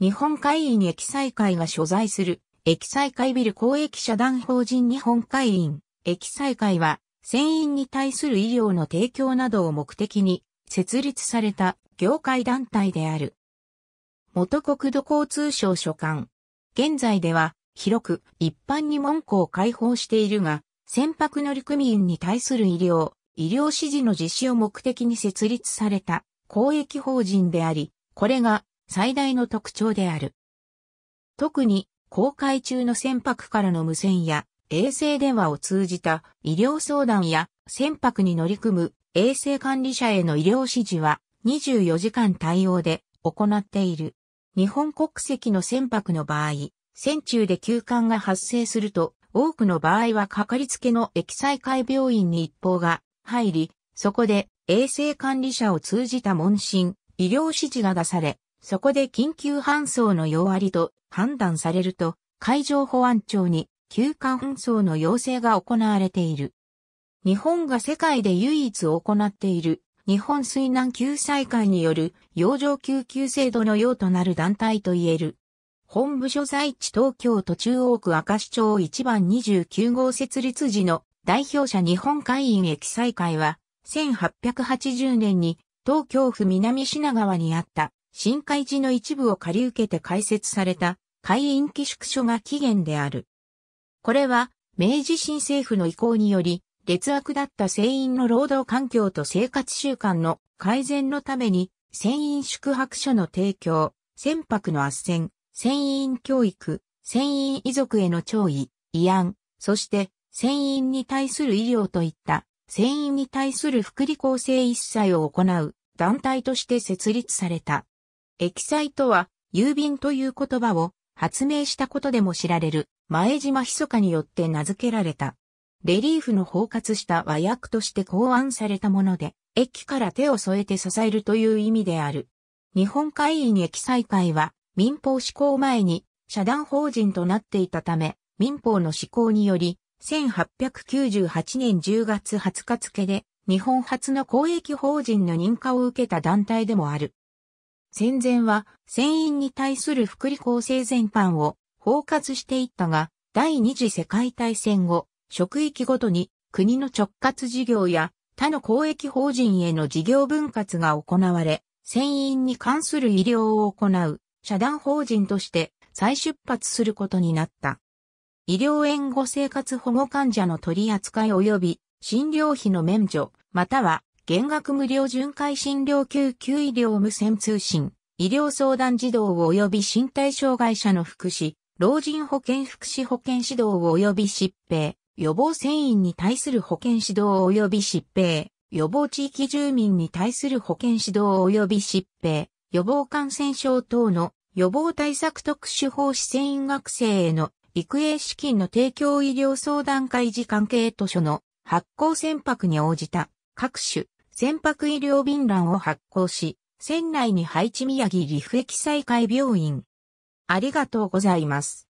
日本会員駅西会が所在する、駅西会ビル公益社団法人日本会院、駅西会は、船員に対する医療の提供などを目的に、設立された業界団体である。元国土交通省所管。現在では、広く一般に門戸を開放しているが、船舶乗組員に対する医療、医療指示の実施を目的に設立された公益法人であり、これが最大の特徴である。特に航海中の船舶からの無線や衛星電話を通じた医療相談や船舶に乗り組む衛生管理者への医療指示は24時間対応で行っている。日本国籍の船舶の場合、船中で休館が発生すると、多くの場合はかかりつけの液災会病院に一報が入り、そこで衛生管理者を通じた問診、医療指示が出され、そこで緊急搬送の要ありと判断されると、海上保安庁に休館搬送の要請が行われている。日本が世界で唯一行っている日本水難救済会による洋上救急制度のうとなる団体といえる。本部所在地東京都中央区明石町1番29号設立時の代表者日本海員駅再会は1880年に東京府南品川にあった深海寺の一部を借り受けて開設された海員寄宿所が起源である。これは明治新政府の意向により劣悪だった船員の労働環境と生活習慣の改善のために船員宿泊所の提供、船舶の斡旋、船員教育、船員遺族への弔意、慰安、そして船員に対する医療といった船員に対する福利厚生一切を行う団体として設立された。駅祭とは、郵便という言葉を発明したことでも知られる前島密かによって名付けられた。レリーフの包括した和訳として考案されたもので、駅から手を添えて支えるという意味である。日本会員駅祭会は民法施行前に社団法人となっていたため、民法の施行により、1898年10月20日付で日本初の公益法人の認可を受けた団体でもある。戦前は船員に対する福利厚生全般を包括していったが、第二次世界大戦後、職域ごとに国の直轄事業や他の公益法人への事業分割が行われ、船員に関する医療を行う社団法人として再出発することになった。医療援護生活保護患者の取り扱い及び診療費の免除、または減額無料巡回診療救急医療無線通信、医療相談児童及び身体障害者の福祉、老人保健福祉保健指導及び疾病、予防船員に対する保健指導及び疾病、予防地域住民に対する保健指導及び疾病、予防感染症等の予防対策特殊法施船員学生への育英資金の提供医療相談会時関係図書の発行船舶に応じた各種船舶医療便欄を発行し、船内に配置宮城陸フ再開病院。ありがとうございます。